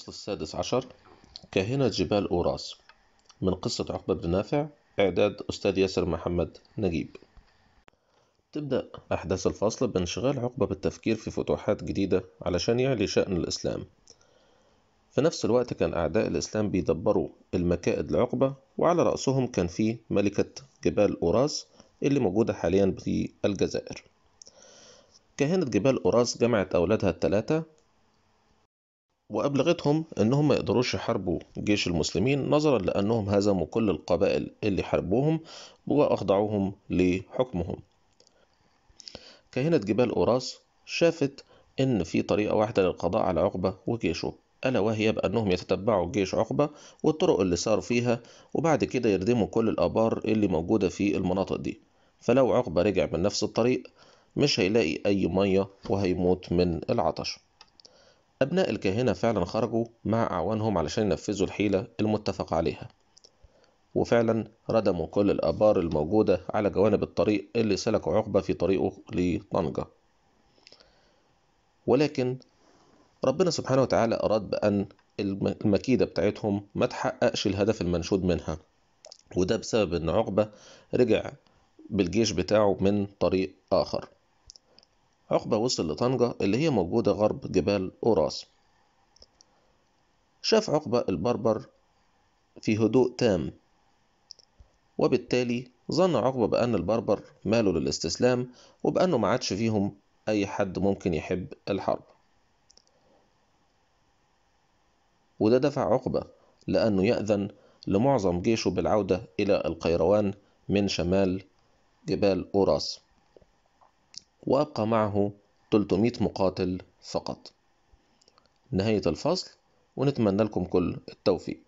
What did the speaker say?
الفصل السادس عشر كاهنة جبال أوراس من قصة عقبة بن نافع إعداد أستاذ ياسر محمد نجيب تبدأ أحداث الفصل بانشغال عقبة بالتفكير في فتوحات جديدة علشان يعلي شأن الإسلام في نفس الوقت كان أعداء الإسلام بيدبروا المكائد لعقبة وعلى رأسهم كان في ملكة جبال أوراس اللي موجودة حاليا في الجزائر كاهنة جبال أوراس جمعت أولادها الثلاثة وأبلغتهم أنهم ما يقدروش يحاربوا جيش المسلمين نظرا لأنهم هزموا كل القبائل اللي حاربوهم وأخضعوهم لحكمهم كهنة جبال أوراس شافت إن في طريقة واحدة للقضاء على عقبة وجيشه ألا وهي بأنهم يتتبعوا جيش عقبة والطرق اللي صار فيها وبعد كده يردموا كل الآبار اللي موجودة في المناطق دي فلو عقبة رجع من نفس الطريق مش هيلاقي أي مية وهيموت من العطش أبناء الكاهنة فعلا خرجوا مع أعوانهم علشان ينفذوا الحيلة المتفق عليها وفعلا ردموا كل الآبار الموجودة على جوانب الطريق اللي سلك عقبة في طريقه لطنجة ولكن ربنا سبحانه وتعالى أراد بأن المكيدة بتاعتهم ما تحققش الهدف المنشود منها وده بسبب أن عقبة رجع بالجيش بتاعه من طريق آخر عقبة وصل لطنجة اللي هي موجودة غرب جبال أوراس شاف عقبة البربر في هدوء تام وبالتالي ظن عقبة بأن البربر مالوا للاستسلام وبأنه ما عادش فيهم أي حد ممكن يحب الحرب وده دفع عقبة لأنه يأذن لمعظم جيشه بالعودة إلى القيروان من شمال جبال أوراس وأبقى معه 300 مقاتل فقط نهاية الفصل ونتمنى لكم كل التوفيق